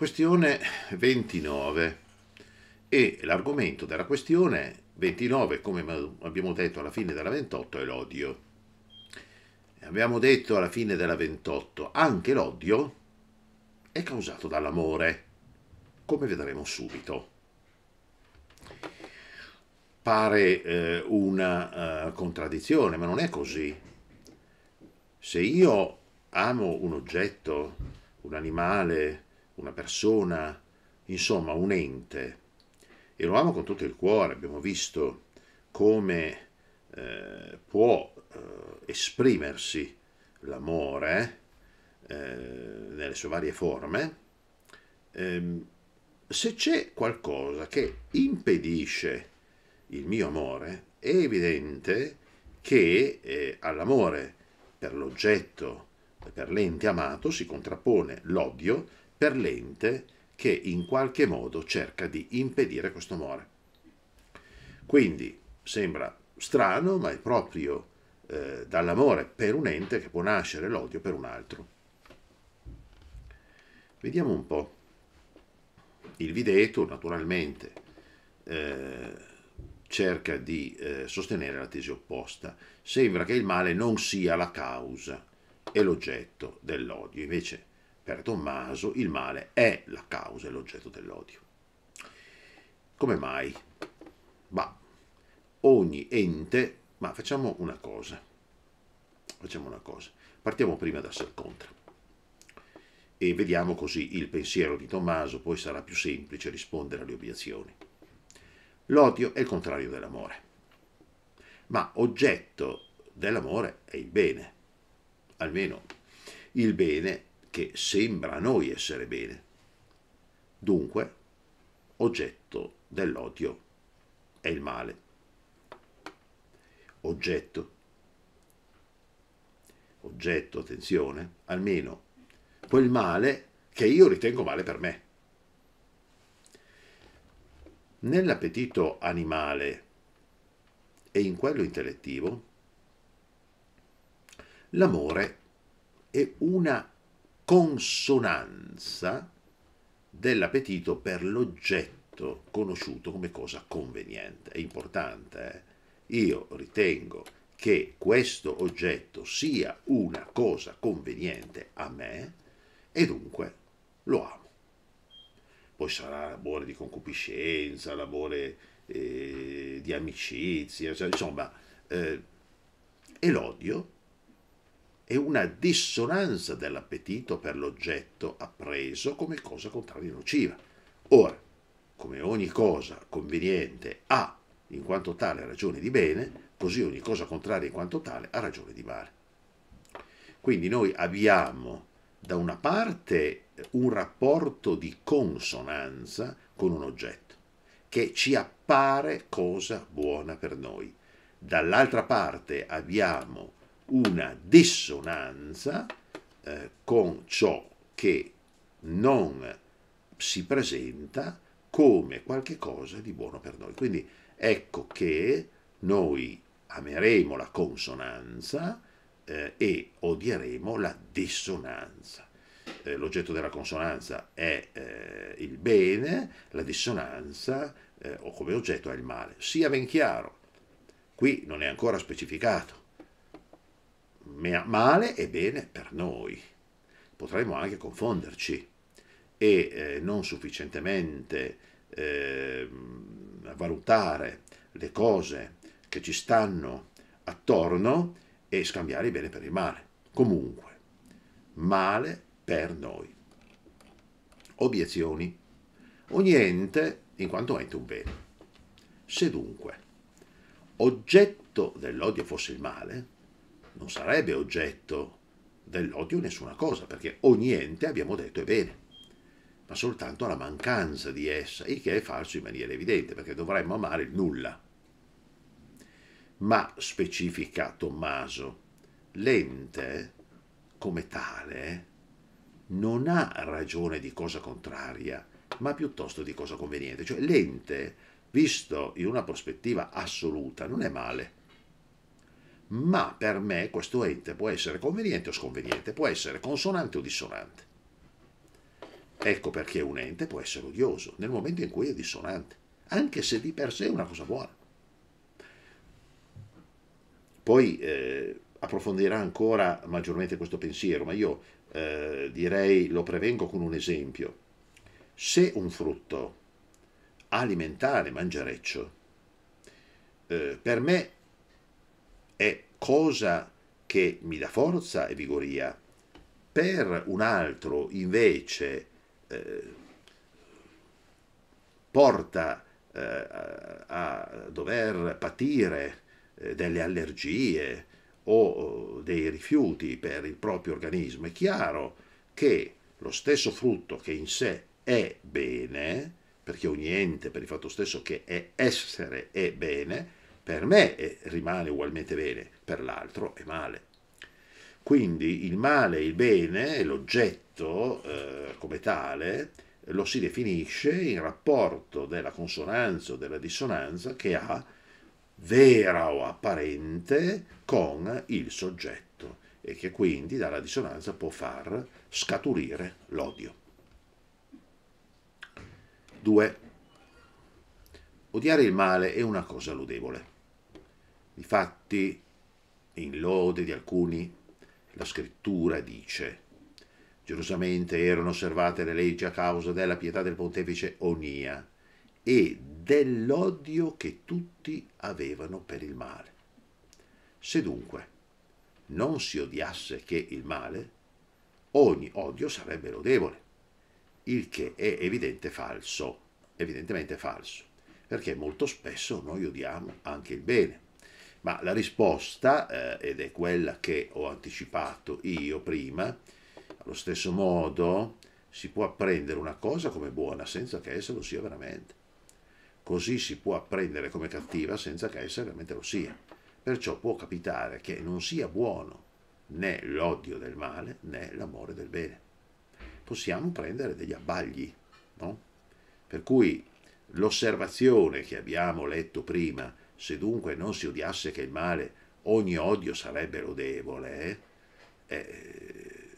Questione 29 e l'argomento della questione 29, come abbiamo detto alla fine della 28, è l'odio. Abbiamo detto alla fine della 28, anche l'odio è causato dall'amore, come vedremo subito. Pare eh, una eh, contraddizione, ma non è così. Se io amo un oggetto, un animale, una persona, insomma un ente. E lo amo con tutto il cuore, abbiamo visto come eh, può eh, esprimersi l'amore eh, nelle sue varie forme. Ehm, se c'è qualcosa che impedisce il mio amore, è evidente che eh, all'amore per l'oggetto, per l'ente amato, si contrappone l'odio per l'ente che in qualche modo cerca di impedire questo amore. Quindi sembra strano, ma è proprio eh, dall'amore per un ente che può nascere l'odio per un altro. Vediamo un po'. Il Videto, naturalmente, eh, cerca di eh, sostenere la tesi opposta. Sembra che il male non sia la causa e l'oggetto dell'odio, invece per Tommaso il male è la causa e l'oggetto dell'odio. Come mai? Bah, ogni ente, ma facciamo una cosa, facciamo una cosa, partiamo prima da Salcontra e vediamo così il pensiero di Tommaso, poi sarà più semplice rispondere alle obiezioni. L'odio è il contrario dell'amore, ma oggetto dell'amore è il bene, almeno il bene che sembra a noi essere bene. Dunque, oggetto dell'odio è il male. Oggetto. Oggetto, attenzione, almeno quel male che io ritengo male per me. Nell'appetito animale e in quello intellettivo, l'amore è una consonanza dell'appetito per l'oggetto conosciuto come cosa conveniente. È importante, eh? io ritengo che questo oggetto sia una cosa conveniente a me e dunque lo amo. Poi sarà l'amore di concupiscenza, l'amore eh, di amicizia, cioè, insomma, eh, e l'odio e una dissonanza dell'appetito per l'oggetto appreso come cosa contraria e nociva. Ora, come ogni cosa conveniente ha in quanto tale ragione di bene, così ogni cosa contraria in quanto tale ha ragione di male. Quindi noi abbiamo da una parte un rapporto di consonanza con un oggetto che ci appare cosa buona per noi. Dall'altra parte abbiamo una dissonanza eh, con ciò che non si presenta come qualche cosa di buono per noi. Quindi ecco che noi ameremo la consonanza eh, e odieremo la dissonanza. Eh, l'oggetto della consonanza è eh, il bene, la dissonanza eh, o come oggetto è il male. Sia ben chiaro, qui non è ancora specificato male e bene per noi. Potremmo anche confonderci e eh, non sufficientemente eh, valutare le cose che ci stanno attorno e scambiare il bene per il male. Comunque, male per noi. Obiezioni. Ogni ente, in quanto ente, un bene. Se dunque oggetto dell'odio fosse il male, non sarebbe oggetto dell'odio nessuna cosa, perché o niente, abbiamo detto, è bene, ma soltanto la mancanza di essa, il che è falso in maniera evidente, perché dovremmo amare il nulla. Ma, specifica Tommaso, l'ente come tale non ha ragione di cosa contraria, ma piuttosto di cosa conveniente. Cioè l'ente, visto in una prospettiva assoluta, non è male ma per me questo ente può essere conveniente o sconveniente, può essere consonante o dissonante. Ecco perché un ente può essere odioso nel momento in cui è dissonante, anche se di per sé è una cosa buona. Poi eh, approfondirà ancora maggiormente questo pensiero, ma io eh, direi lo prevengo con un esempio. Se un frutto alimentare, mangiareccio, eh, per me è cosa che mi dà forza e vigoria. Per un altro invece eh, porta eh, a dover patire eh, delle allergie o dei rifiuti per il proprio organismo, è chiaro che lo stesso frutto che in sé è bene, perché ogni ente per il fatto stesso che è essere è bene, per me è, rimane ugualmente bene, per l'altro è male. Quindi il male e il bene, l'oggetto eh, come tale, lo si definisce in rapporto della consonanza o della dissonanza che ha vera o apparente con il soggetto e che quindi dalla dissonanza può far scaturire l'odio. 2. Odiare il male è una cosa lodevole. Difatti, in lode di alcuni, la scrittura dice Gelosamente erano osservate le leggi a causa della pietà del pontefice Onia e dell'odio che tutti avevano per il male. Se dunque non si odiasse che il male, ogni odio sarebbe lodevole, il che è evidente falso, evidentemente falso perché molto spesso noi odiamo anche il bene. Ma la risposta, eh, ed è quella che ho anticipato io prima, allo stesso modo si può apprendere una cosa come buona senza che essa lo sia veramente. Così si può apprendere come cattiva senza che essa veramente lo sia. Perciò può capitare che non sia buono né l'odio del male né l'amore del bene. Possiamo prendere degli abbagli, no? Per cui L'osservazione che abbiamo letto prima, se dunque non si odiasse che il male, ogni odio sarebbe lodevole, eh, è,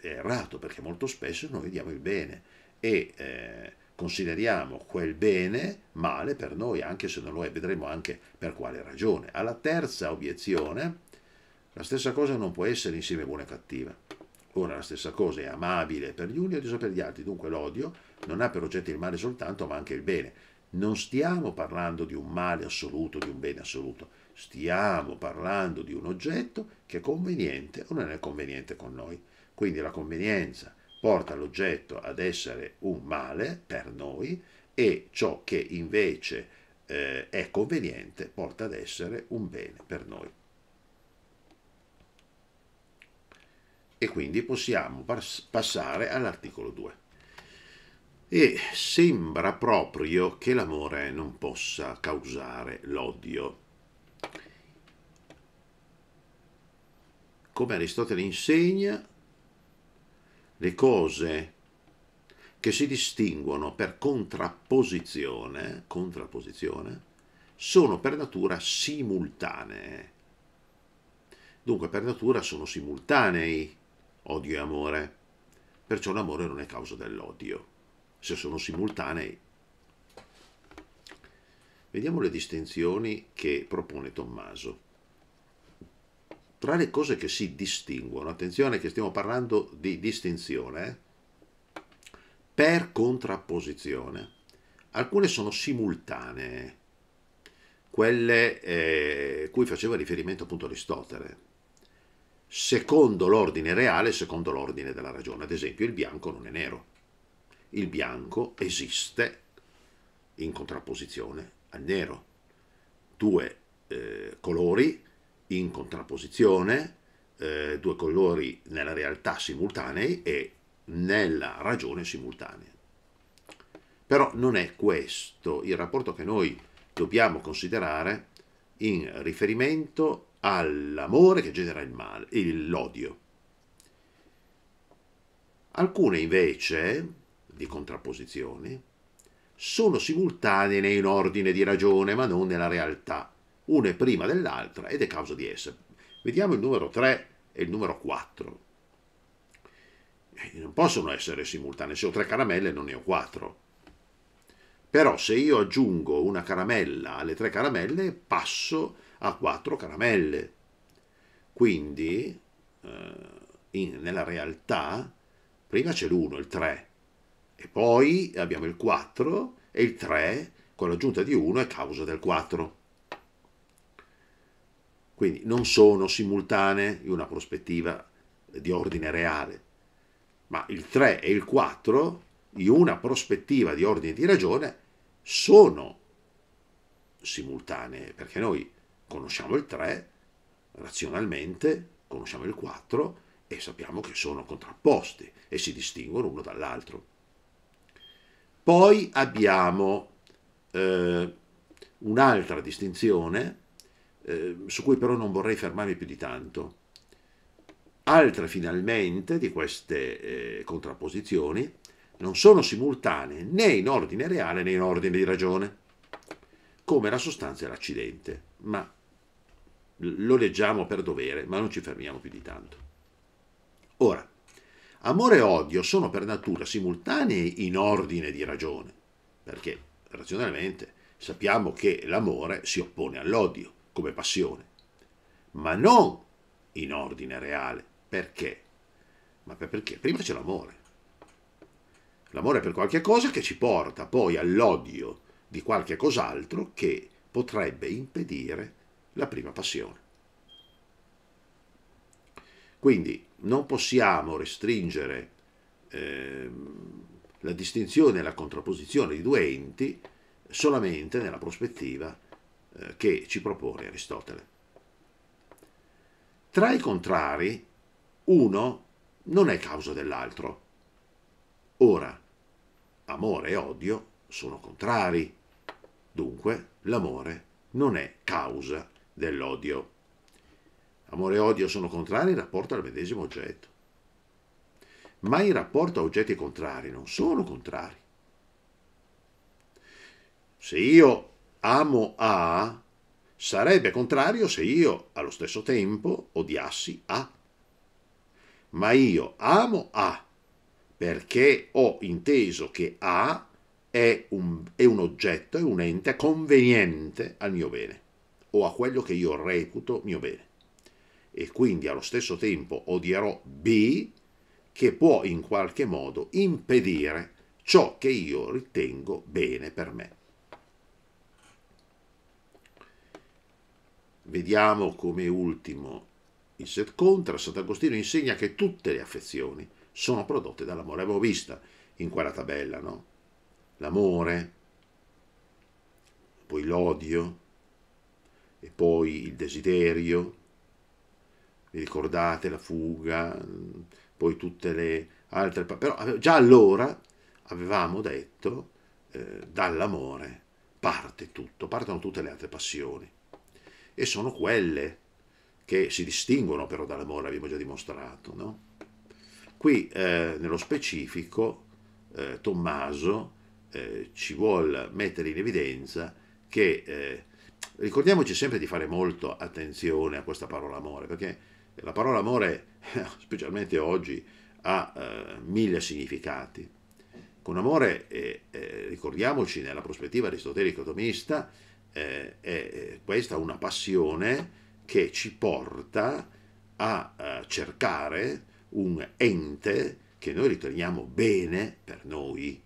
è errato perché molto spesso noi diamo il bene e eh, consideriamo quel bene male per noi, anche se non lo è, vedremo anche per quale ragione. Alla terza obiezione, la stessa cosa non può essere insieme buona e cattiva. Ora la stessa cosa è amabile per gli uni e odiosa per gli altri, dunque l'odio non ha per oggetto il male soltanto, ma anche il bene. Non stiamo parlando di un male assoluto, di un bene assoluto, stiamo parlando di un oggetto che è conveniente o non è conveniente con noi. Quindi la convenienza porta l'oggetto ad essere un male per noi e ciò che invece eh, è conveniente porta ad essere un bene per noi. E quindi possiamo pass passare all'articolo 2 e sembra proprio che l'amore non possa causare l'odio. Come Aristotele insegna, le cose che si distinguono per contrapposizione, contrapposizione sono per natura simultanee. Dunque per natura sono simultanei odio e amore, perciò l'amore non è causa dell'odio se sono simultanei. Vediamo le distinzioni che propone Tommaso. Tra le cose che si distinguono, attenzione che stiamo parlando di distinzione, eh, per contrapposizione, alcune sono simultanee, quelle eh, cui faceva riferimento appunto Aristotele, secondo l'ordine reale, secondo l'ordine della ragione, ad esempio il bianco non è nero il bianco esiste in contrapposizione al nero. Due eh, colori in contrapposizione, eh, due colori nella realtà simultanei e nella ragione simultanea. Però non è questo il rapporto che noi dobbiamo considerare in riferimento all'amore che genera il male, l'odio. Alcune invece di contrapposizione, sono simultanee in ordine di ragione ma non nella realtà. Una è prima dell'altra ed è causa di essa. Vediamo il numero 3 e il numero 4. Eh, non possono essere simultanee, se ho tre caramelle non ne ho quattro. Però se io aggiungo una caramella alle tre caramelle passo a quattro caramelle. Quindi eh, in, nella realtà prima c'è l'1, il 3, e poi abbiamo il 4 e il 3 con l'aggiunta di 1 è causa del 4. Quindi non sono simultanee in una prospettiva di ordine reale, ma il 3 e il 4 in una prospettiva di ordine di ragione sono simultanee, perché noi conosciamo il 3 razionalmente, conosciamo il 4 e sappiamo che sono contrapposti e si distinguono uno dall'altro. Poi abbiamo eh, un'altra distinzione eh, su cui però non vorrei fermarmi più di tanto. Altre finalmente di queste eh, contrapposizioni non sono simultanee né in ordine reale né in ordine di ragione, come la sostanza e l'accidente, ma lo leggiamo per dovere, ma non ci fermiamo più di tanto. Ora, Amore e odio sono per natura simultanei in ordine di ragione, perché razionalmente sappiamo che l'amore si oppone all'odio come passione, ma non in ordine reale. Perché? Ma perché prima c'è l'amore. L'amore per qualche cosa che ci porta poi all'odio di qualche cos'altro che potrebbe impedire la prima passione. Quindi non possiamo restringere eh, la distinzione e la contrapposizione di due enti solamente nella prospettiva eh, che ci propone Aristotele. Tra i contrari, uno non è causa dell'altro. Ora, amore e odio sono contrari, dunque l'amore non è causa dell'odio. Amore e odio sono contrari in rapporto al medesimo oggetto. Ma in rapporto a oggetti contrari non sono contrari. Se io amo A, sarebbe contrario se io allo stesso tempo odiassi A. Ma io amo A perché ho inteso che A è un, è un, oggetto, è un ente conveniente al mio bene o a quello che io reputo mio bene e quindi allo stesso tempo odierò B che può in qualche modo impedire ciò che io ritengo bene per me. Vediamo come ultimo il set contra. Sant'Agostino insegna che tutte le affezioni sono prodotte dall'amore. Abbiamo visto in quella tabella, no? L'amore, poi l'odio, e poi il desiderio, vi ricordate la fuga, mm, poi tutte le altre, però già allora avevamo detto eh, dall'amore parte tutto, partono tutte le altre passioni e sono quelle che si distinguono però dall'amore, abbiamo già dimostrato. No? Qui eh, nello specifico eh, Tommaso eh, ci vuole mettere in evidenza che eh, ricordiamoci sempre di fare molto attenzione a questa parola amore, perché la parola amore, specialmente oggi, ha eh, mille significati. Con amore, eh, eh, ricordiamoci, nella prospettiva aristotelico-tomista, eh, è eh, questa una passione che ci porta a eh, cercare un ente che noi riteniamo bene per noi.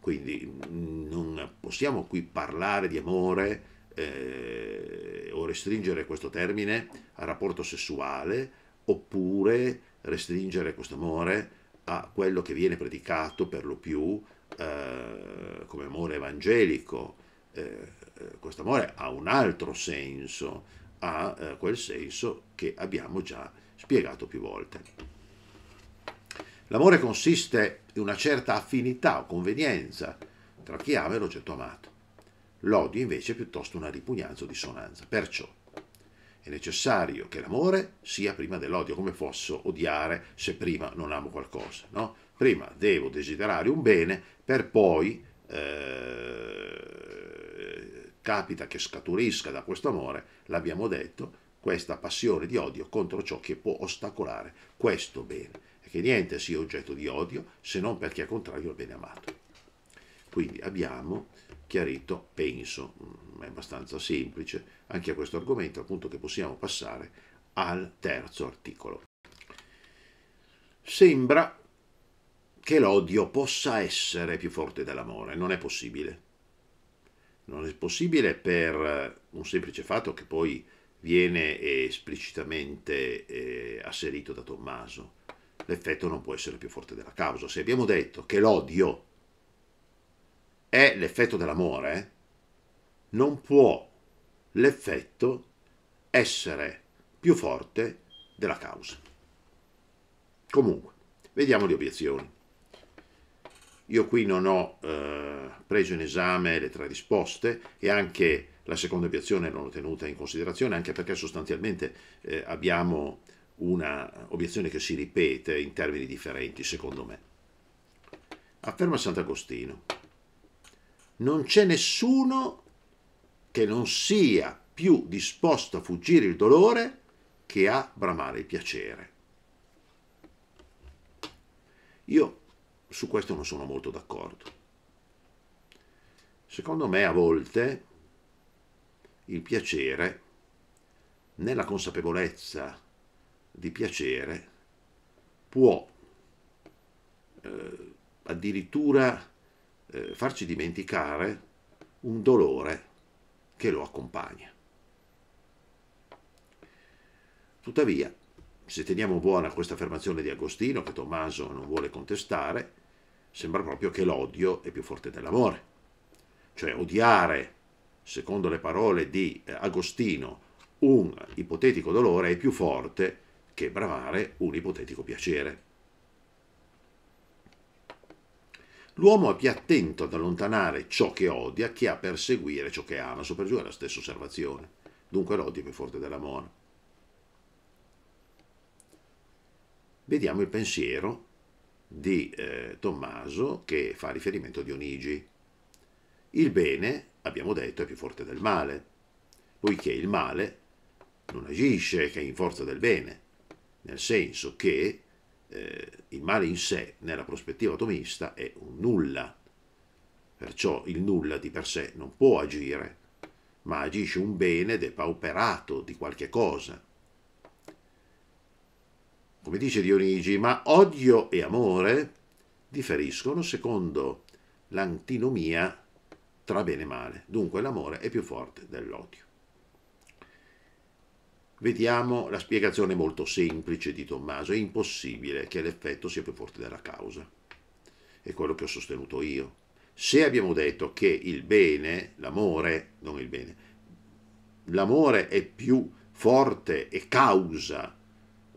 Quindi mm, non possiamo qui parlare di amore eh, o restringere questo termine al rapporto sessuale oppure restringere questo amore a quello che viene predicato per lo più eh, come amore evangelico. Eh, eh, questo amore ha un altro senso, ha eh, quel senso che abbiamo già spiegato più volte. L'amore consiste in una certa affinità o convenienza tra chi ama e l'oggetto amato l'odio invece è piuttosto una ripugnanza o dissonanza. Perciò è necessario che l'amore sia prima dell'odio, come posso odiare se prima non amo qualcosa, no? Prima devo desiderare un bene per poi... Eh, capita che scaturisca da questo amore, l'abbiamo detto, questa passione di odio contro ciò che può ostacolare questo bene, e che niente sia oggetto di odio se non perché è contrario al bene amato. Quindi abbiamo chiarito, penso, mm, è abbastanza semplice, anche a questo argomento, appunto che possiamo passare al terzo articolo. Sembra che l'odio possa essere più forte dell'amore, non è possibile. Non è possibile per eh, un semplice fatto che poi viene esplicitamente eh, asserito da Tommaso. L'effetto non può essere più forte della causa. Se abbiamo detto che l'odio è l'effetto dell'amore, non può l'effetto essere più forte della causa. Comunque, vediamo le obiezioni. Io qui non ho eh, preso in esame le tre risposte e anche la seconda obiezione non l'ho tenuta in considerazione, anche perché sostanzialmente eh, abbiamo una obiezione che si ripete in termini differenti, secondo me. Afferma Sant'Agostino non c'è nessuno che non sia più disposto a fuggire il dolore che a bramare il piacere. Io su questo non sono molto d'accordo. Secondo me a volte il piacere, nella consapevolezza di piacere, può eh, addirittura eh, farci dimenticare un dolore che lo accompagna. Tuttavia, se teniamo buona questa affermazione di Agostino, che Tommaso non vuole contestare, sembra proprio che l'odio è più forte dell'amore. Cioè odiare, secondo le parole di eh, Agostino, un ipotetico dolore è più forte che bramare un ipotetico piacere. L'uomo è più attento ad allontanare ciò che odia che a perseguire ciò che ama. Sopra giù è la stessa osservazione. Dunque l'odio è più forte dell'amore. Vediamo il pensiero di eh, Tommaso che fa riferimento a Dionigi. Il bene, abbiamo detto, è più forte del male, poiché il male non agisce che in forza del bene, nel senso che eh, il male in sé, nella prospettiva atomista, è un nulla. Perciò il nulla di per sé non può agire, ma agisce un bene depauperato di qualche cosa. Come dice Dionigi, ma odio e amore differiscono secondo l'antinomia tra bene e male. Dunque l'amore è più forte dell'odio. Vediamo la spiegazione molto semplice di Tommaso. È impossibile che l'effetto sia più forte della causa. È quello che ho sostenuto io. Se abbiamo detto che il bene, l'amore, non il bene, l'amore è più forte e causa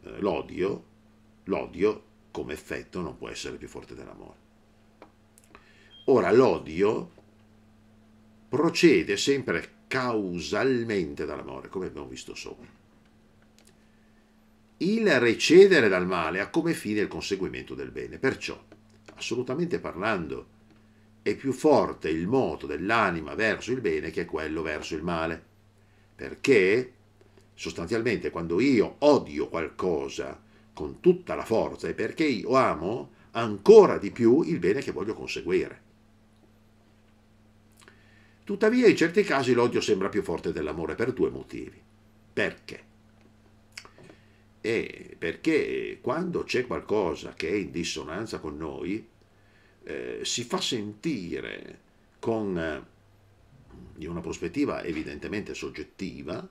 eh, l'odio, l'odio come effetto non può essere più forte dell'amore. Ora l'odio procede sempre causalmente dall'amore, come abbiamo visto sopra il recedere dal male ha come fine il conseguimento del bene. Perciò, assolutamente parlando, è più forte il moto dell'anima verso il bene che quello verso il male. Perché sostanzialmente quando io odio qualcosa con tutta la forza è perché io amo ancora di più il bene che voglio conseguire. Tuttavia in certi casi l'odio sembra più forte dell'amore per due motivi. Perché? E perché quando c'è qualcosa che è in dissonanza con noi, eh, si fa sentire con, eh, una prospettiva evidentemente soggettiva,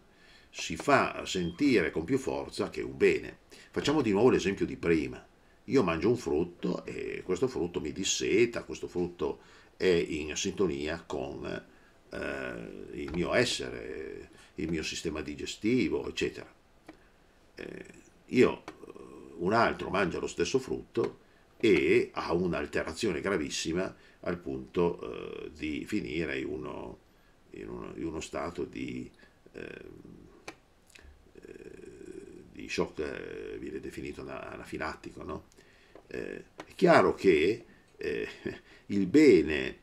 si fa sentire con più forza che un bene. Facciamo di nuovo l'esempio di prima. Io mangio un frutto e questo frutto mi disseta, questo frutto è in sintonia con eh, il mio essere, il mio sistema digestivo, eccetera. Eh, io eh, un altro mangia lo stesso frutto e ha un'alterazione gravissima al punto eh, di finire in uno, in uno, in uno stato di, ehm, eh, di shock, eh, viene definito anafilattico. No? Eh, è chiaro che eh, il bene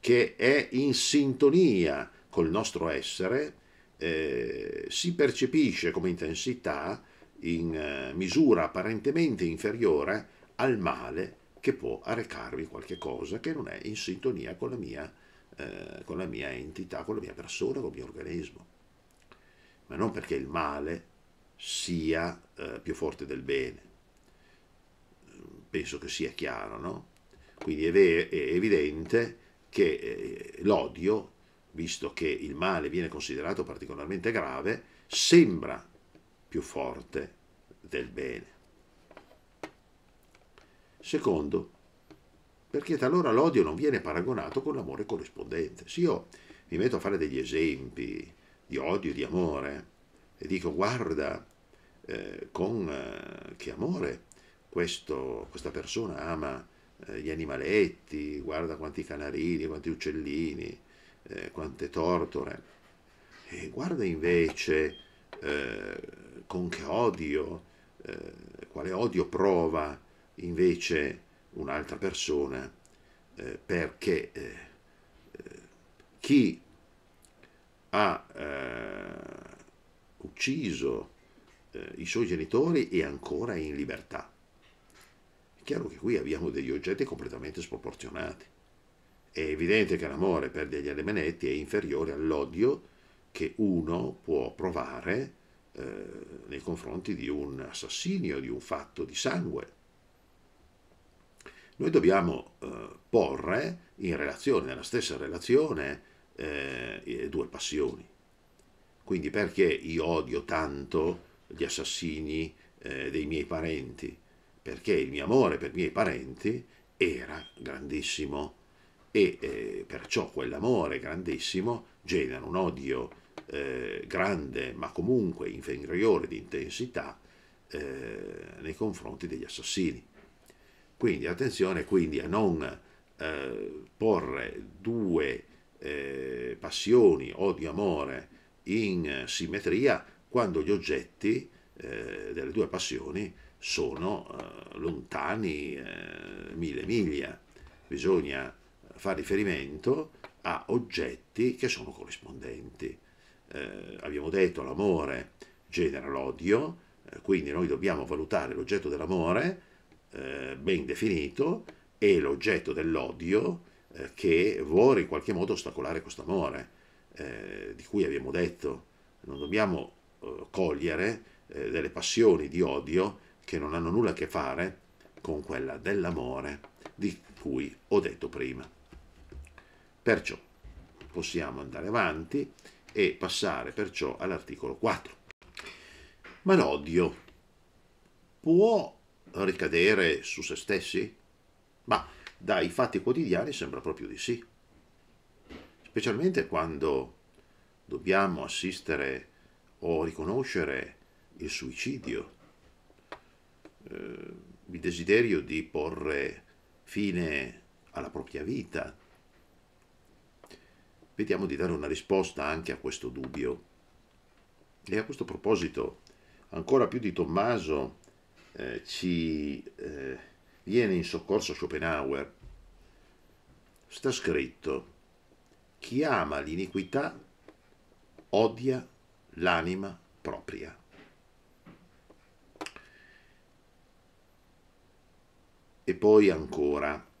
che è in sintonia col nostro essere si percepisce come intensità in eh, misura apparentemente inferiore al male che può arrecarvi qualche cosa che non è in sintonia con la mia, eh, con la mia entità, con la mia persona, con il mio organismo. Ma non perché il male sia eh, più forte del bene. Penso che sia chiaro, no? Quindi è, è evidente che eh, l'odio, visto che il male viene considerato particolarmente grave, sembra più forte del bene. Secondo, perché talora l'odio non viene paragonato con l'amore corrispondente. Se io mi metto a fare degli esempi di odio e di amore e dico guarda eh, con eh, che amore questo, questa persona ama eh, gli animaletti, guarda quanti canarini, quanti uccellini, eh, quante tortore, e guarda invece eh, con che odio, eh, quale odio prova invece un'altra persona, eh, perché eh, eh, chi ha eh, ucciso i suoi genitori è ancora in libertà. È chiaro che qui abbiamo degli oggetti completamente sproporzionati. È evidente che l'amore per degli Alemenetti è inferiore all'odio che uno può provare eh, nei confronti di un assassinio, di un fatto di sangue. Noi dobbiamo eh, porre in relazione, nella stessa relazione, eh, due passioni. Quindi perché io odio tanto gli assassini eh, dei miei parenti? Perché il mio amore per i miei parenti era grandissimo e eh, perciò quell'amore grandissimo genera un odio eh, grande ma comunque inferiore di intensità eh, nei confronti degli assassini. Quindi attenzione quindi a non eh, porre due eh, passioni o di amore in simmetria quando gli oggetti eh, delle due passioni sono eh, lontani mille miglia. Bisogna fare riferimento a oggetti che sono corrispondenti eh, abbiamo detto l'amore genera l'odio, eh, quindi noi dobbiamo valutare l'oggetto dell'amore eh, ben definito e l'oggetto dell'odio eh, che vuole in qualche modo ostacolare questo amore, eh, di cui abbiamo detto non dobbiamo cogliere delle passioni di odio che non hanno nulla a che fare con quella dell'amore di cui ho detto prima. Perciò possiamo andare avanti e passare perciò all'articolo 4. Ma l'odio può ricadere su se stessi? Ma dai fatti quotidiani sembra proprio di sì, specialmente quando dobbiamo assistere o riconoscere il suicidio, eh, il desiderio di porre fine alla propria vita Vediamo di dare una risposta anche a questo dubbio. E a questo proposito, ancora più di Tommaso, eh, ci eh, viene in soccorso Schopenhauer. Sta scritto, chi ama l'iniquità odia l'anima propria. E poi ancora,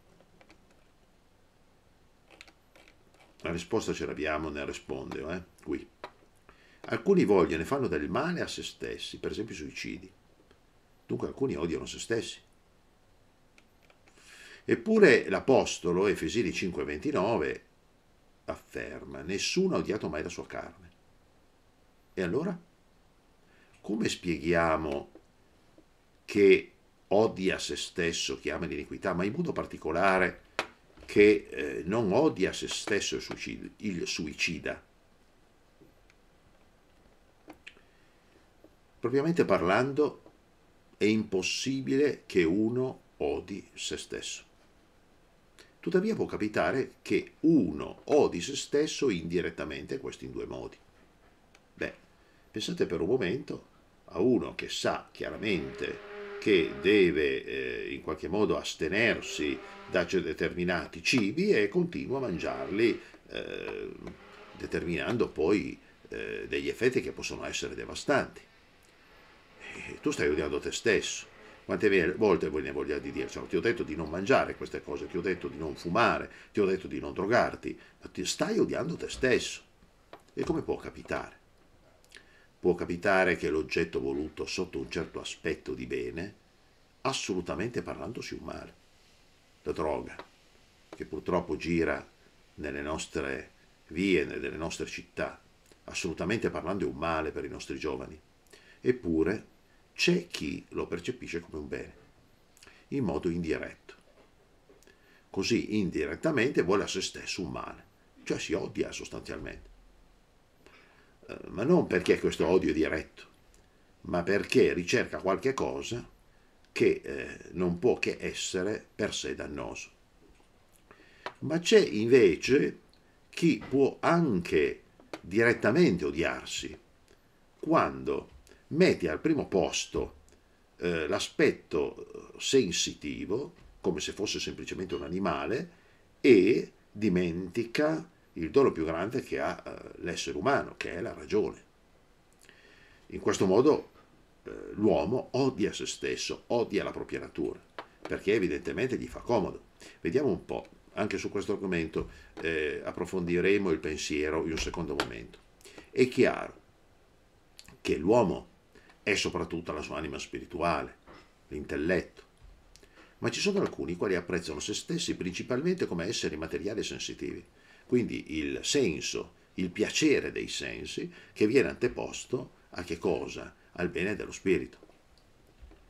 La risposta ce l'abbiamo nel rispondeo, eh? qui. Alcuni vogliono e fanno del male a se stessi, per esempio i suicidi. Dunque alcuni odiano se stessi. Eppure l'Apostolo, Efesini 5,29, afferma, nessuno ha odiato mai la sua carne. E allora? Come spieghiamo che odia se stesso, chiama l'iniquità, ma in modo particolare che eh, non odia se stesso il suicida. Propriamente parlando, è impossibile che uno odi se stesso. Tuttavia può capitare che uno odi se stesso indirettamente, questo in due modi. Beh, pensate per un momento a uno che sa chiaramente che deve eh, in qualche modo astenersi da determinati cibi e continua a mangiarli, eh, determinando poi eh, degli effetti che possono essere devastanti. E eh, tu stai odiando te stesso. Quante volte voi ne vogliate di dire? Cioè, ti ho detto di non mangiare queste cose, ti ho detto di non fumare, ti ho detto di non drogarti, ma ti stai odiando te stesso. E come può capitare? Può capitare che l'oggetto voluto sotto un certo aspetto di bene, assolutamente parlando, sia un male. La droga, che purtroppo gira nelle nostre vie, nelle nostre città, assolutamente parlando è un male per i nostri giovani. Eppure c'è chi lo percepisce come un bene, in modo indiretto. Così indirettamente vuole a se stesso un male, cioè si odia sostanzialmente. Eh, ma non perché questo odio è diretto, ma perché ricerca qualche cosa che eh, non può che essere per sé dannoso. Ma c'è invece chi può anche direttamente odiarsi quando mette al primo posto eh, l'aspetto eh, sensitivo, come se fosse semplicemente un animale, e dimentica il dono più grande che ha eh, l'essere umano, che è la ragione. In questo modo eh, l'uomo odia se stesso, odia la propria natura, perché evidentemente gli fa comodo. Vediamo un po', anche su questo argomento eh, approfondiremo il pensiero in un secondo momento. È chiaro che l'uomo è soprattutto la sua anima spirituale, l'intelletto, ma ci sono alcuni quali apprezzano se stessi principalmente come esseri materiali e sensitivi quindi il senso, il piacere dei sensi che viene anteposto a che cosa? Al bene dello spirito.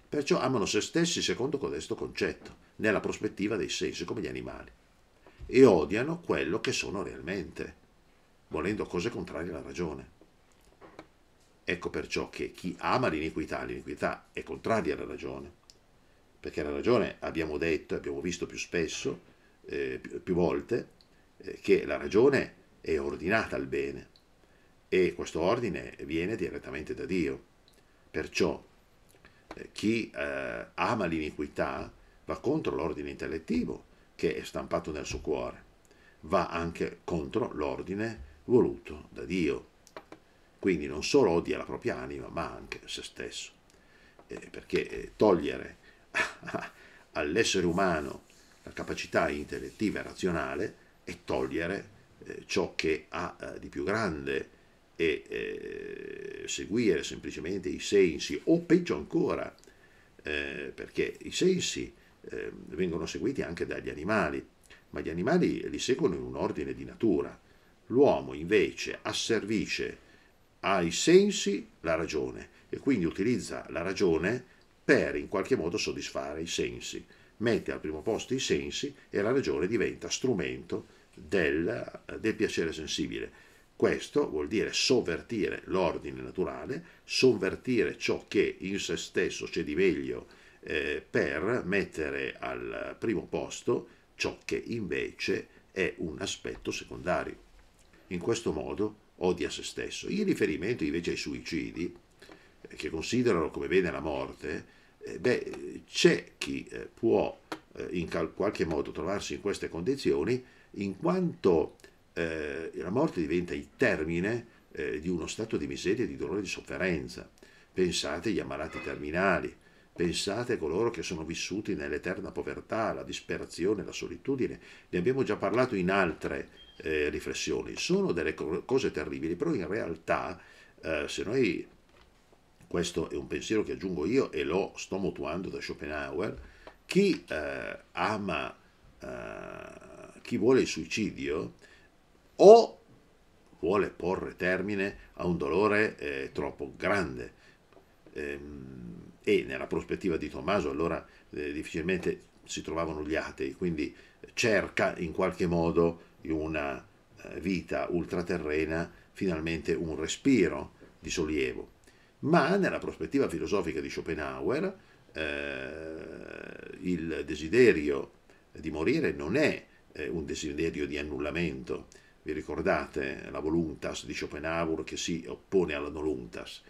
Perciò amano se stessi secondo codesto concetto, nella prospettiva dei sensi, come gli animali, e odiano quello che sono realmente, volendo cose contrarie alla ragione. Ecco perciò che chi ama l'iniquità, l'iniquità è contraria alla ragione, perché la ragione, abbiamo detto, e abbiamo visto più spesso, eh, più, più volte, che la ragione è ordinata al bene e questo ordine viene direttamente da Dio. Perciò eh, chi eh, ama l'iniquità va contro l'ordine intellettivo che è stampato nel suo cuore, va anche contro l'ordine voluto da Dio. Quindi non solo odia la propria anima, ma anche se stesso. Eh, perché eh, togliere all'essere umano la capacità intellettiva e razionale e togliere eh, ciò che ha eh, di più grande e eh, seguire semplicemente i sensi o peggio ancora eh, perché i sensi ehm, vengono seguiti anche dagli animali ma gli animali li seguono in un ordine di natura l'uomo invece asservisce ai sensi la ragione e quindi utilizza la ragione per in qualche modo soddisfare i sensi mette al primo posto i sensi e la ragione diventa strumento del, del piacere sensibile. Questo vuol dire sovvertire l'ordine naturale, sovvertire ciò che in se stesso c'è di meglio eh, per mettere al primo posto ciò che invece è un aspetto secondario. In questo modo odia se stesso. In riferimento invece ai suicidi, eh, che considerano come bene la morte, eh, beh, c'è chi eh, può eh, in qualche modo trovarsi in queste condizioni in quanto eh, la morte diventa il termine eh, di uno stato di miseria, di dolore, di sofferenza. Pensate agli ammalati terminali, pensate a coloro che sono vissuti nell'eterna povertà, la disperazione, la solitudine. Ne abbiamo già parlato in altre eh, riflessioni. Sono delle co- cose terribili, però in realtà se noi questo è un pensiero che aggiungo io e lo sto mutuando da Schopenhauer, chi eh, ama, eh, chi vuole il suicidio o vuole porre termine a un dolore eh, troppo grande. Ehm, e nella prospettiva di Tommaso allora eh, difficilmente si trovavano gli atei, quindi cerca in qualche modo in una eh, vita ultraterrena finalmente un respiro di sollievo ma nella prospettiva filosofica di Schopenhauer eh, il desiderio di morire non è eh, un desiderio di annullamento. Vi ricordate la voluntas di Schopenhauer che si oppone alla voluntas,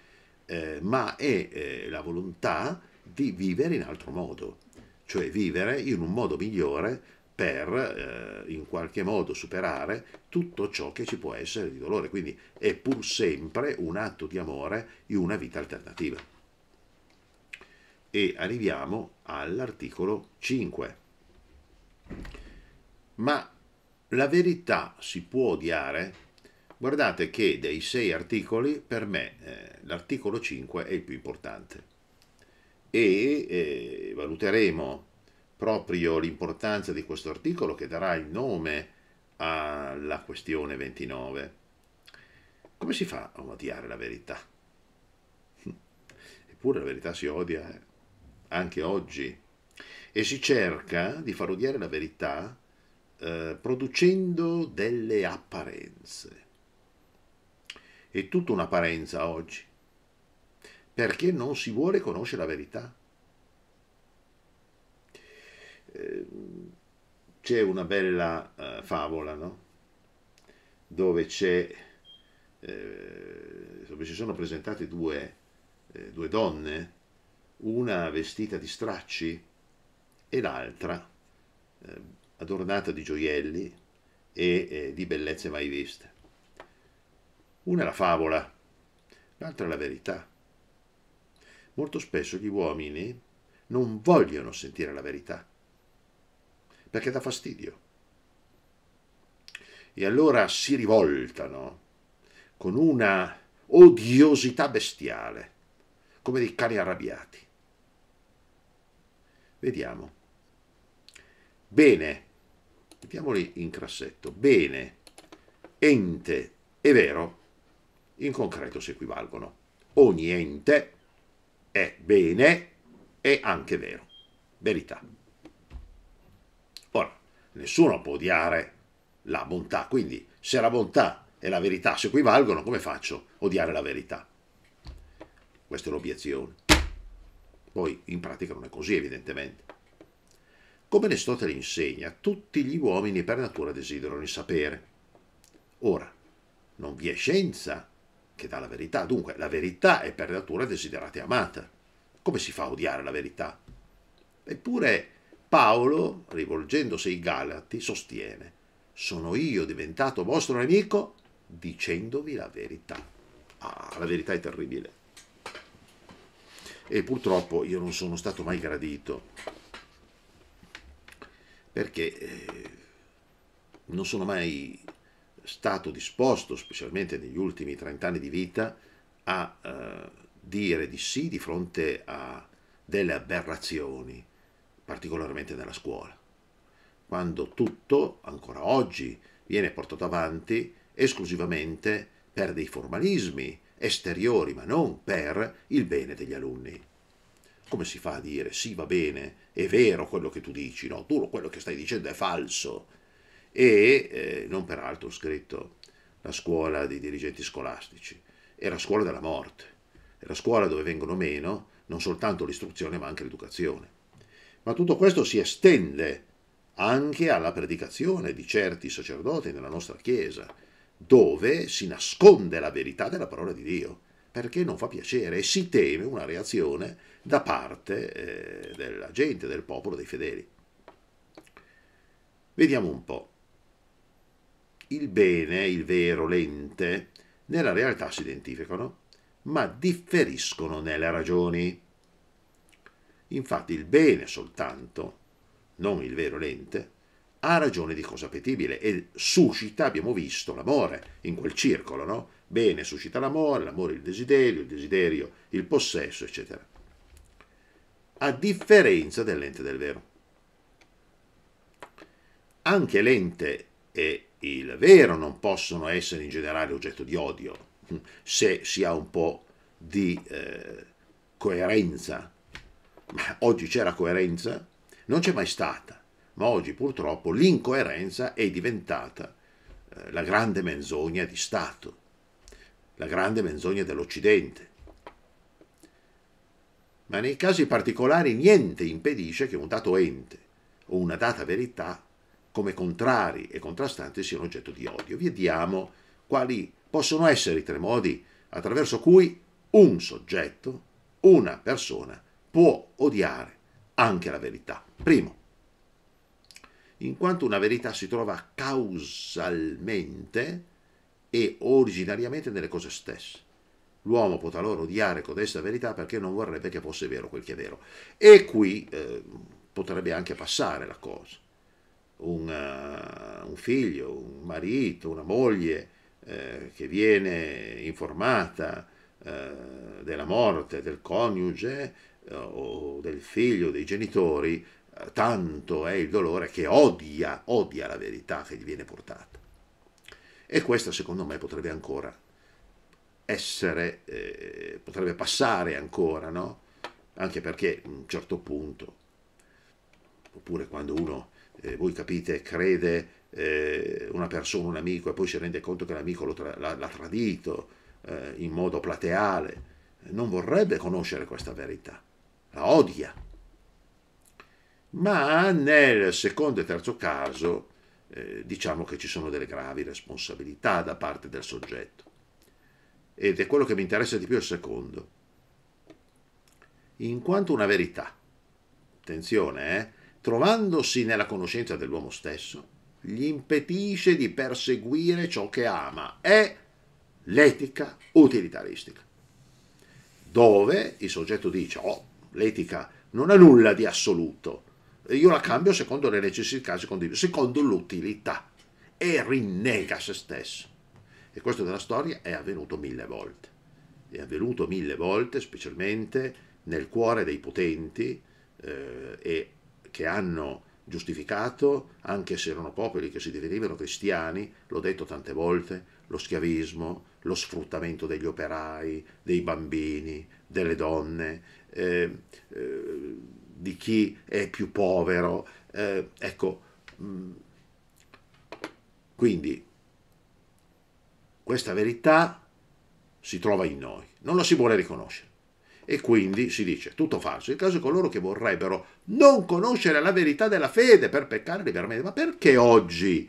eh, ma è eh, la volontà di vivere in altro modo, cioè vivere in un modo migliore per eh, in qualche modo superare tutto ciò che ci può essere di dolore. Quindi è pur sempre un atto di amore in una vita alternativa. E arriviamo all'articolo 5. Ma la verità si può odiare? Guardate che dei sei articoli per me eh, l'articolo 5 è il più importante e eh, valuteremo proprio l'importanza di questo articolo che darà il nome alla questione 29. Come si fa a odiare la verità? Eppure la verità si odia eh? anche oggi e si cerca di far odiare la verità eh, producendo delle apparenze. È tutta un'apparenza oggi, perché non si vuole conoscere la verità Ehm, c'è una bella eh, favola, no? dove, eh, dove, ci sono presentate due, eh, due donne, una vestita di stracci e l'altra eh, adornata di gioielli e di bellezze mai viste. Una è la favola, l'altra è la verità. Molto spesso gli uomini non vogliono sentire la verità perché dà fastidio. E allora si rivoltano con una odiosità bestiale, come dei cani arrabbiati. Vediamo. Bene, mettiamoli in crassetto, bene, ente e vero, in concreto si equivalgono. Ogni ente è bene e anche vero, verità nessuno può odiare la bontà, quindi se la bontà e la verità si equivalgono, come faccio a odiare la verità? Questa è l'obiezione. Poi in pratica non è così, evidentemente. Come Aristotele insegna, tutti gli uomini per natura desiderano il sapere. Ora, non vi è scienza che dà la verità, dunque la verità è per natura desiderata e amata. Come si fa a odiare la verità? Eppure Paolo, rivolgendosi ai Galati, sostiene, sono io diventato vostro nemico dicendovi la verità. Ah, la verità è terribile. E purtroppo io non sono stato mai gradito, perché eh, non sono mai stato disposto, specialmente negli ultimi 30 anni di vita, a eh, dire di sì di fronte a delle aberrazioni, particolarmente nella scuola, quando tutto, ancora oggi, viene portato avanti esclusivamente per dei formalismi esteriori, ma non per il bene degli alunni. Come si fa a dire sì va bene, è vero quello che tu dici, no, tu quello che stai dicendo è falso. E eh, non peraltro ho scritto la scuola dei dirigenti scolastici, è la scuola della morte, è la scuola dove vengono meno non soltanto l'istruzione ma anche l'educazione. Ma tutto questo si estende anche alla predicazione di certi sacerdoti nella nostra Chiesa, dove si nasconde la verità della parola di Dio, perché non fa piacere e si teme una reazione da parte eh, della gente, del popolo, dei fedeli. Vediamo un po'. Il bene, il vero, l'ente, nella realtà si identificano, ma differiscono nelle ragioni. Infatti il bene soltanto, non il vero l'ente, ha ragione di cosa appetibile e suscita, abbiamo visto, l'amore in quel circolo, no? Bene suscita l'amore, l'amore il desiderio, il desiderio il possesso, eccetera. A differenza dell'ente del vero. Anche l'ente e il vero non possono essere in generale oggetto di odio, se si ha un po' di eh, coerenza oggi c'era coerenza, non c'è mai stata, ma oggi purtroppo l'incoerenza è diventata eh, la grande menzogna di Stato, la grande menzogna dell'Occidente. Ma nei casi particolari niente impedisce che un dato ente o una data verità come contrari e contrastanti siano oggetto di odio. Vediamo quali possono essere i tre modi attraverso cui un soggetto, una persona, può odiare anche la verità. Primo, in quanto una verità si trova causalmente e originariamente nelle cose stesse. L'uomo può talora odiare codesta verità perché non vorrebbe che fosse vero quel che è vero. E qui eh, potrebbe anche passare la cosa. Un, uh, un figlio, un marito, una moglie eh, che viene informata eh, della morte del coniuge eh, o del figlio, dei genitori, eh, tanto è il dolore che odia, odia la verità che gli viene portata. E questa secondo me potrebbe ancora essere, eh, potrebbe passare ancora, no? Anche perché a un certo punto, oppure quando uno, eh, voi capite, crede eh, una persona, un amico, e poi si rende conto che l'amico tra- l'ha, tradito eh, in modo plateale, non vorrebbe conoscere questa verità la odia. Ma nel secondo e terzo caso eh, diciamo che ci sono delle gravi responsabilità da parte del soggetto. Ed è quello che mi interessa di più il secondo. In quanto una verità, attenzione, eh, trovandosi nella conoscenza dell'uomo stesso, gli impedisce di perseguire ciò che ama. È l'etica utilitaristica, dove il soggetto dice, oh, l'etica non ha nulla di assoluto. Io la cambio secondo le necessità, secondo, secondo l'utilità e rinnega se stesso. E questo della storia è avvenuto mille volte. È avvenuto mille volte, specialmente nel cuore dei potenti eh, e che hanno giustificato, anche se erano popoli che si definivano cristiani, l'ho detto tante volte, lo schiavismo, lo sfruttamento degli operai, dei bambini, delle donne, Ehm, eh, di chi è più povero. Eh, ecco, mm, quindi questa verità si trova in noi, non la si vuole riconoscere. E quindi si dice, tutto falso, il caso è coloro che vorrebbero non conoscere la verità della fede per peccare liberamente. Ma perché oggi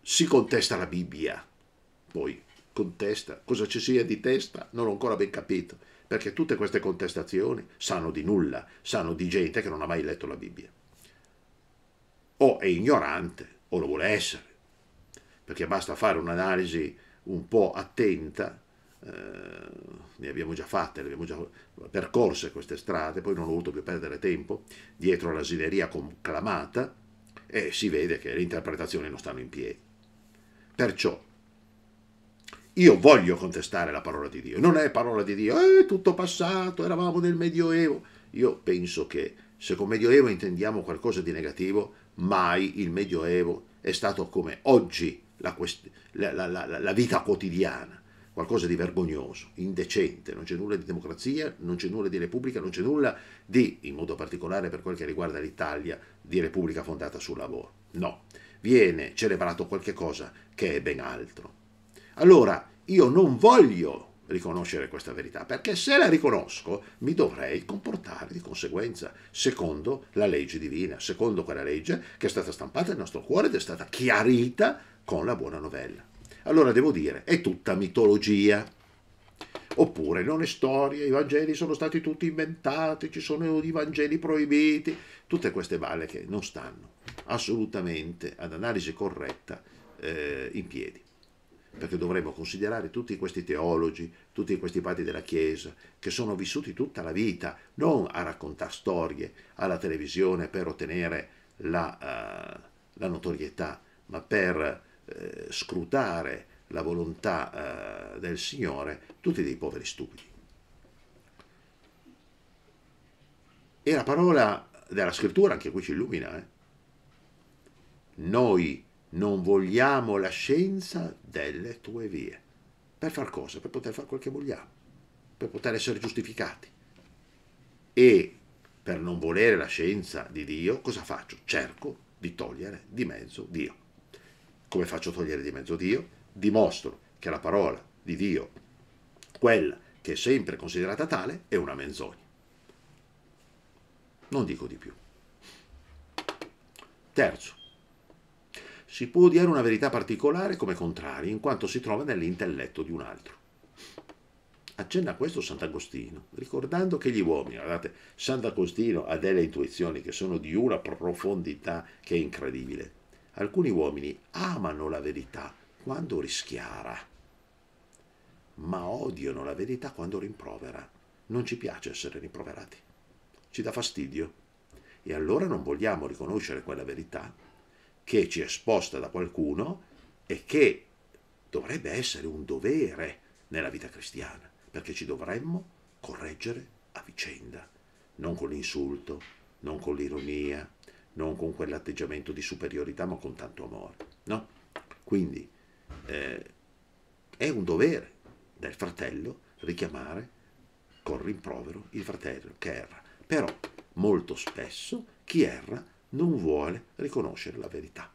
si contesta la Bibbia? Poi con testa, cosa ci sia di testa non ho ancora ben capito, perché tutte queste contestazioni sanno di nulla, sanno di gente che non ha mai letto la Bibbia. O è ignorante o lo vuole essere, perché basta fare un'analisi un po' attenta, eh, ne abbiamo già fatte, ne abbiamo già percorse queste strade, poi non ho voluto più perdere tempo, dietro all'asileria conclamata, e si vede che le interpretazioni non stanno in piedi. Perciò io voglio contestare la parola di Dio, non è parola di Dio, è eh, tutto passato, eravamo nel Medioevo. Io penso che se con Medioevo intendiamo qualcosa di negativo, mai il Medioevo è stato come oggi la, quest- la, la, la vita quotidiana qualcosa di vergognoso, indecente, non c'è nulla di democrazia, non c'è nulla di repubblica, non c'è nulla di, in modo particolare per quel che riguarda l'Italia, di repubblica fondata sul lavoro. No, viene celebrato qualche cosa che è ben altro. Allora, io non voglio riconoscere questa verità, perché se la riconosco mi dovrei comportare di conseguenza, secondo la legge divina, secondo quella legge che è stata stampata nel nostro cuore ed è stata chiarita con la buona novella. Allora devo dire, è tutta mitologia. Oppure non è storia, i Vangeli sono stati tutti inventati, ci sono i Vangeli proibiti, tutte queste balle che non stanno assolutamente ad analisi corretta eh, in piedi perché dovremmo considerare tutti questi teologi, tutti questi padri della Chiesa, che sono vissuti tutta la vita, non a raccontare storie alla televisione per ottenere la, uh, la notorietà, ma per uh, scrutare la volontà uh, del Signore, tutti dei poveri stupidi. E la parola della scrittura anche qui ci illumina. Eh? Noi non vogliamo la scienza delle tue vie. Per far cosa? Per poter fare quel che vogliamo, per poter essere giustificati. E per non volere la scienza di Dio, cosa faccio? Cerco di togliere di mezzo Dio. Come faccio a togliere di mezzo Dio? Dimostro che la parola di Dio, quella che è sempre considerata tale, è una menzogna. Non dico di più. Terzo, si può odiare una verità particolare come contraria, in quanto si trova nell'intelletto di un altro. Accenna a questo Sant'Agostino, ricordando che gli uomini, guardate, Sant'Agostino ha delle intuizioni che sono di una profondità che è incredibile. Alcuni uomini amano la verità quando rischiara, ma odiano la verità quando rimprovera. Non ci piace essere rimproverati, ci dà fastidio. E allora non vogliamo riconoscere quella verità che ci è esposta da qualcuno e che dovrebbe essere un dovere nella vita cristiana, perché ci dovremmo correggere a vicenda, non con l'insulto, non con l'ironia, non con quell'atteggiamento di superiorità, ma con tanto amore. No? Quindi eh, è un dovere del fratello richiamare con rimprovero il fratello che erra. Però molto spesso chi erra non vuole riconoscere la verità,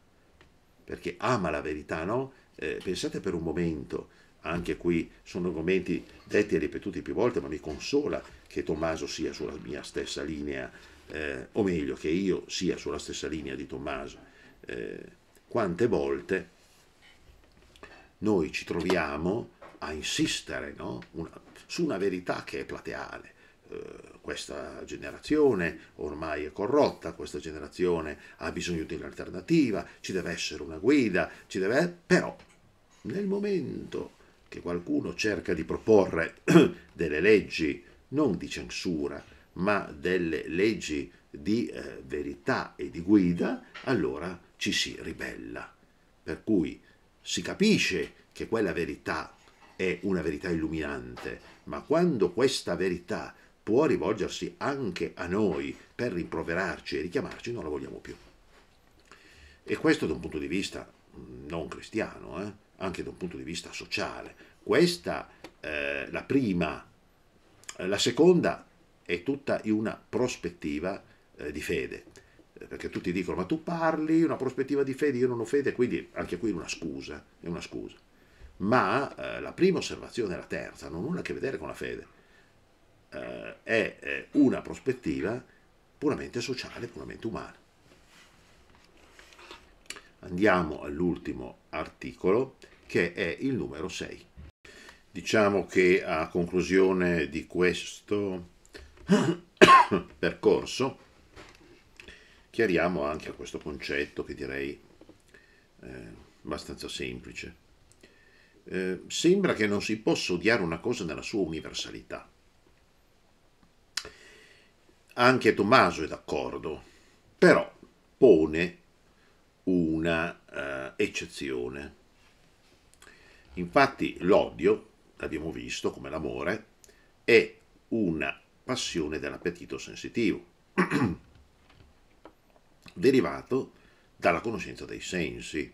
perché ama la verità, no? Eh, pensate per un momento, anche qui sono argomenti detti e ripetuti più volte, ma mi consola che Tommaso sia sulla mia stessa linea, eh, o meglio, che io sia sulla stessa linea di Tommaso. Eh, quante volte noi ci troviamo a insistere no? una, su una verità che è plateale, eh, questa generazione ormai è corrotta, questa generazione ha bisogno di un'alternativa, ci deve essere una guida, ci deve... però nel momento che qualcuno cerca di proporre delle leggi non di censura, ma delle leggi di eh, verità e di guida, allora ci si ribella. Per cui si capisce che quella verità è una verità illuminante, ma quando questa verità può rivolgersi anche a noi per rimproverarci e richiamarci, non la vogliamo più. E questo da un punto di vista mm, non cristiano, eh? anche da un punto di vista sociale. Questa, eh, la prima, eh, la seconda è tutta in una prospettiva eh, di fede, eh, perché tutti dicono ma tu parli una prospettiva di fede, io non ho fede, quindi anche qui è una scusa, è una scusa. Ma eh, la prima osservazione la terza non ha nulla a che vedere con la fede eh, è una prospettiva puramente sociale, puramente umana. Andiamo all'ultimo articolo che è il numero 6. Diciamo che a conclusione di questo percorso chiariamo anche questo concetto che direi eh, abbastanza semplice. Eh, sembra che non si possa odiare una cosa nella sua universalità anche Tommaso è d'accordo, però pone una eh, eccezione. Infatti l'odio, l'abbiamo visto come l'amore, è una passione dell'appetito sensitivo, derivato dalla conoscenza dei sensi.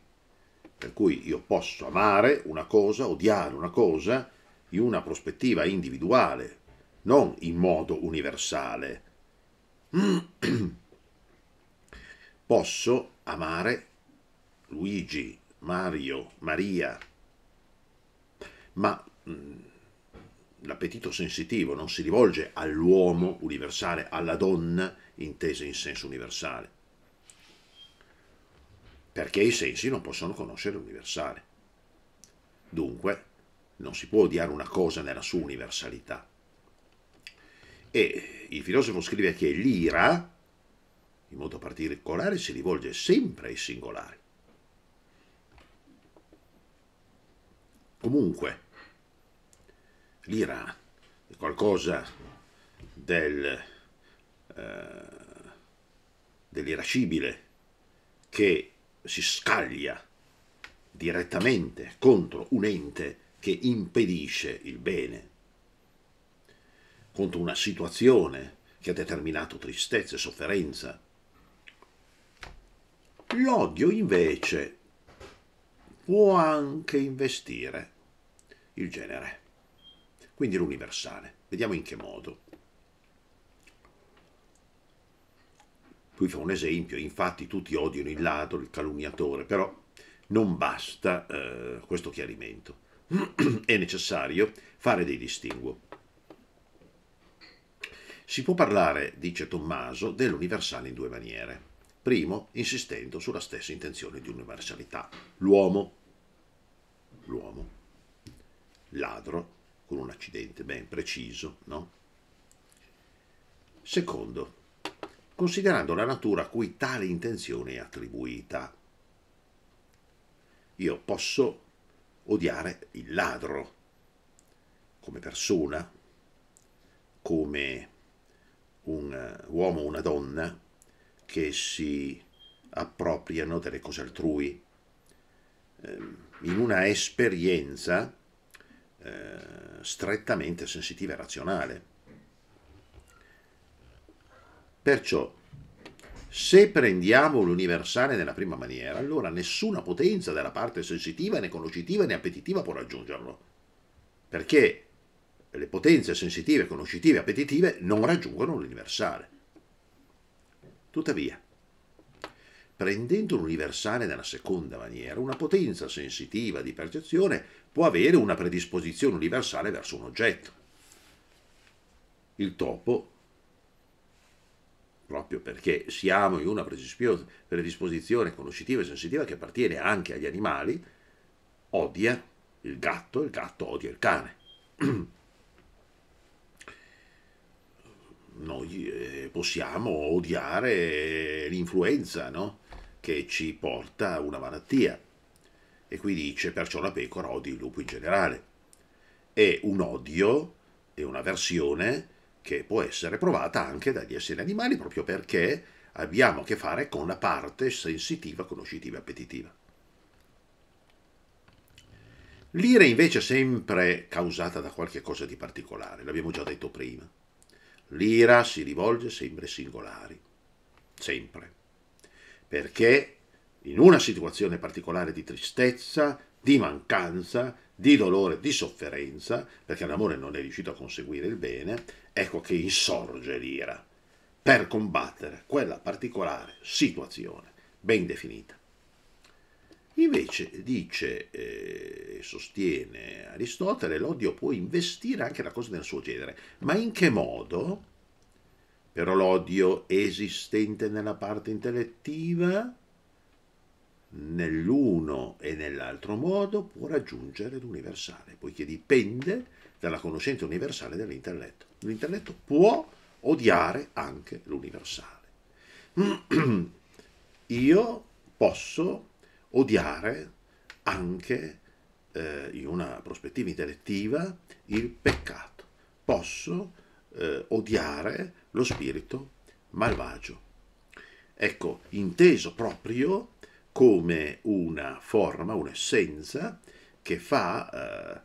Per cui io posso amare una cosa, odiare una cosa, in una prospettiva individuale, non in modo universale, Posso amare Luigi, Mario, Maria, ma mm, l'appetito sensitivo non si rivolge all'uomo universale, alla donna intesa in senso universale, perché i sensi non possono conoscere l'universale. Dunque, non si può odiare una cosa nella sua universalità. E il filosofo scrive che l'ira, in modo particolare, si rivolge sempre ai singolari. Comunque, l'ira è qualcosa del, eh, dell'irascibile che si scaglia direttamente contro un ente che impedisce il bene contro una situazione che ha determinato tristezza e sofferenza. L'odio invece può anche investire il genere, quindi l'universale. Vediamo in che modo. Qui fa un esempio, infatti tutti odiano il ladro, il calunniatore, però non basta eh, questo chiarimento. È necessario fare dei distinguo. Si può parlare, dice Tommaso, dell'universale in due maniere. Primo, insistendo sulla stessa intenzione di universalità. L'uomo, l'uomo, ladro, con un accidente ben preciso, no? Secondo, considerando la natura a cui tale intenzione è attribuita. Io posso odiare il ladro come persona, come un eh, uomo o una donna che si appropriano delle cose altrui ehm, in una esperienza eh, strettamente sensitiva e razionale. Perciò, se prendiamo l'universale nella prima maniera, allora nessuna potenza della parte sensitiva, né conoscitiva né appetitiva può raggiungerlo, perché le potenze sensitive, conoscitive, appetitive non raggiungono l'universale. Tuttavia, prendendo l'universale nella seconda maniera, una potenza sensitiva di percezione può avere una predisposizione universale verso un oggetto. Il topo, proprio perché siamo in una predisposizione conoscitiva e sensitiva che appartiene anche agli animali, odia il gatto, il gatto odia il cane. noi eh, possiamo odiare l'influenza no? che ci porta a una malattia. E qui dice perciò la pecora odia il lupo in generale. È un odio, è un'avversione che può essere provata anche dagli esseri animali proprio perché abbiamo a che fare con la parte sensitiva, conoscitiva e appetitiva. L'ira invece è sempre causata da qualche cosa di particolare, l'abbiamo già detto prima l'ira si rivolge sempre ai singolari, sempre, perché in una situazione particolare di tristezza, di mancanza, di dolore, di sofferenza, perché l'amore non è riuscito a conseguire il bene, ecco che insorge l'ira per combattere quella particolare situazione ben definita. Invece dice e eh, sostiene Aristotele l'odio può investire anche la cosa del suo genere, ma in che modo? Però l'odio esistente nella parte intellettiva, nell'uno e nell'altro modo, può raggiungere l'universale, poiché dipende dalla conoscenza universale dell'intelletto. L'intelletto può odiare anche l'universale. Io posso odiare anche eh, in una prospettiva intellettiva il peccato, posso eh, odiare lo spirito malvagio. Ecco, inteso proprio come una forma, un'essenza che fa eh,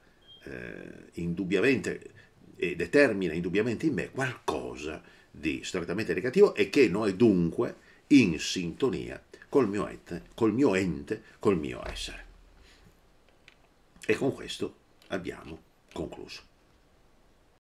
eh indubbiamente e determina indubbiamente in me qualcosa di strettamente negativo e che non è dunque in sintonia col mio ente, col mio, ente, col mio essere. E con questo abbiamo concluso.